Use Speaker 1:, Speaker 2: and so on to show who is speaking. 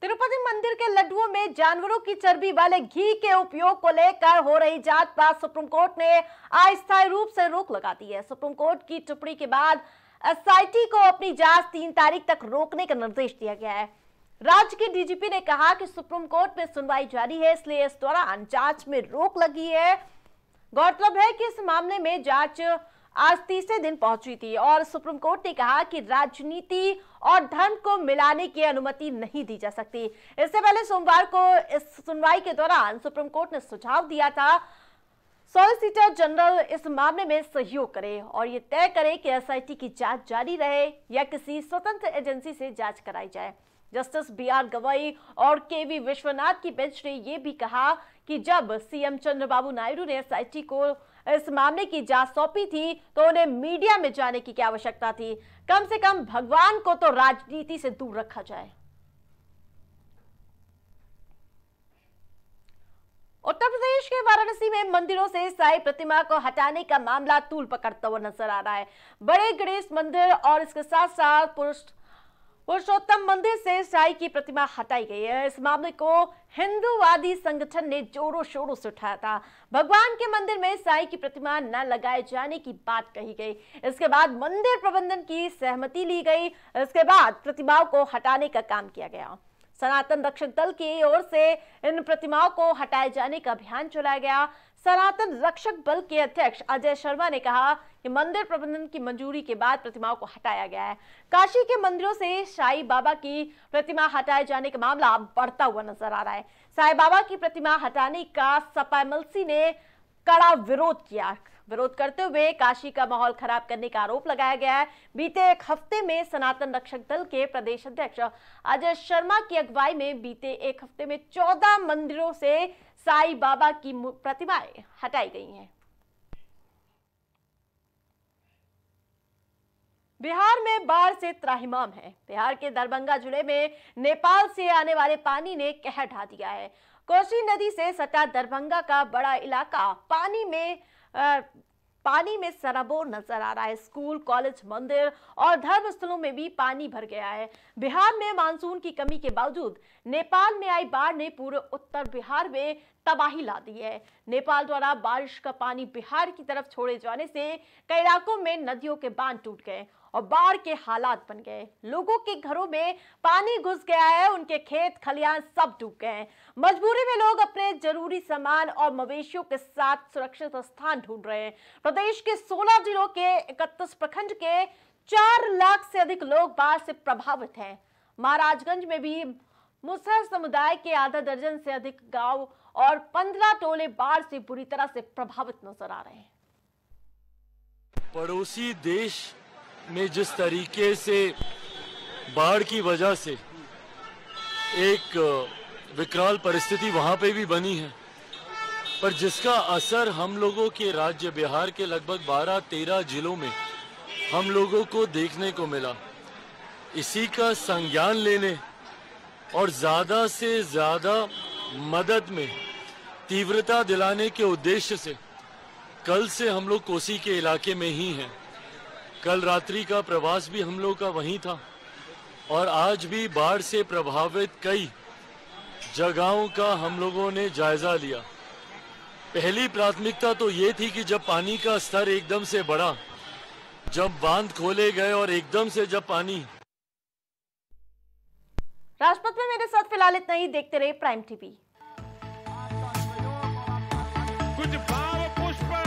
Speaker 1: तिरुपति मंदिर के लड्डुओं में जानवरों की चर्बी वाले घी के उपयोग को लेकर हो रही जांच पर सुप्रीम कोर्ट ने अस्थायी रूप से रोक लगा दी है सुप्रीम कोर्ट की टिप्पणी के बाद एसआईटी को अपनी जांच तीन तारीख तक रोकने का निर्देश दिया गया है राज्य के डीजीपी ने कहा कि सुप्रीम कोर्ट में सुनवाई जारी है इसलिए इस दौरान जांच में रोक लगी है गौरतलब है कि इस मामले में जांच आज तीसरे दिन पहुंची थी और सुप्रीम कोर्ट ने कहा कि राजनीति और धर्म को मिलाने की अनुमति नहीं दी जा सकती इससे पहले सोमवार को इस सुनवाई के दौरान सुप्रीम कोर्ट ने सुझाव दिया था सॉलिसिटर जनरल इस मामले में सहयोग करे और ये तय करे कि एसआईटी की जांच जारी रहे या किसी स्वतंत्र एजेंसी से जांच कराई जाए जस्टिस बी आर गवई और के वी विश्वनाथ की बेंच ने यह भी कहा कि जब सीएम चंद्रबाबू नायडू ने एसआईटी को इस मामले की जांच सौंपी थी तो उन्हें मीडिया में जाने की क्या आवश्यकता थी कम से कम भगवान को तो राजनीति से दूर रखा जाए उत्तर प्रदेश के वाराणसी में मंदिरों से साई प्रतिमा को हटाने का मामला तूल पकड़ता हुआ नजर आ रहा है बड़े गणेश मंदिर और इसके साथ साथ पुरुष पुरुषोत्तम मंदिर से साई की प्रतिमा हटाई गई है इस मामले को हिंदूवादी संगठन ने जोरों शोरों से उठाया था भगवान के मंदिर में साई की प्रतिमा न लगाए जाने की बात कही गई इसके बाद मंदिर प्रबंधन की सहमति ली गई इसके बाद प्रतिमाओं को हटाने का काम किया गया सनातन रक्षक दल की ओर से इन प्रतिमाओं को हटाए जाने का अभियान चलाया गया सनातन रक्षक बल के अध्यक्ष अजय शर्मा ने कहा कि मंदिर प्रबंधन की मंजूरी के बाद प्रतिमाओं को हटाया गया है काशी के मंदिरों से साई बाबा की प्रतिमा हटाए जाने का मामला बढ़ता हुआ नजर आ रहा है साई बाबा की प्रतिमा हटाने का सपा मलसी ने कड़ा विरोध किया विरोध करते हुए काशी का माहौल खराब करने का आरोप लगाया गया है बीते एक हफ्ते में सनातन रक्षक दल के प्रदेश अध्यक्ष अजय शर्मा की अगुवाई में बीते एक हफ्ते में चौदह मंदिरों से साई बाबा की प्रतिमाएं हटाई गई हैं बिहार में बाढ़ से त्राहिमाम है बिहार के दरभंगा जिले में नेपाल से आने वाले पानी ने कहर ढा दिया है कोसी नदी से सटा दरभंगा का बड़ा इलाका पानी में आ, पानी में सराबोर नजर आ रहा है स्कूल कॉलेज मंदिर और धर्म स्थलों में भी पानी भर गया है बिहार में मानसून की कमी के बावजूद नेपाल में आई बाढ़ ने पूरे उत्तर बिहार में तबाही ला दी है नेपाल द्वारा बारिश का पानी बिहार की तरफ छोड़े जाने से कई इलाकों में नदियों के बांध टूट गए और बाढ़ के हालात बन गए लोगों के घरों में पानी घुस गया है उनके खेत खलियान सब डूब गए हैं मजबूरी में लोग अपने जरूरी सामान और मवेशियों के साथ सुरक्षित स्थान ढूंढ रहे हैं प्रदेश के सोलह जिलों के इकतीस प्रखंड के चार लाख से अधिक लोग बाढ़ से प्रभावित हैं महाराजगंज में भी मुसहर समुदाय के आधा दर्जन से अधिक गांव और पंद्रह टोले बाढ़ से बुरी तरह से प्रभावित नजर आ रहे हैं
Speaker 2: पड़ोसी देश में जिस तरीके से बाढ़ की वजह से एक विकराल परिस्थिति वहाँ पे भी बनी है पर जिसका असर हम लोगों के राज्य बिहार के लगभग 12-13 जिलों में हम लोगों को देखने को मिला इसी का संज्ञान लेने और ज़्यादा से ज़्यादा मदद में तीव्रता दिलाने के उद्देश्य से कल से हम लोग कोसी के इलाके में ही हैं कल रात्रि का प्रवास भी हम लोग का वहीं था और आज भी बाढ़ से प्रभावित कई जगहों का हम लोगों ने जायजा लिया पहली प्राथमिकता तो ये थी कि जब पानी का स्तर एकदम से बढ़ा जब बांध खोले गए और एकदम से जब पानी
Speaker 1: राजपथ में मेरे साथ फिलहाल इतना ही देखते रहे प्राइम टीवी कुछ पुष्प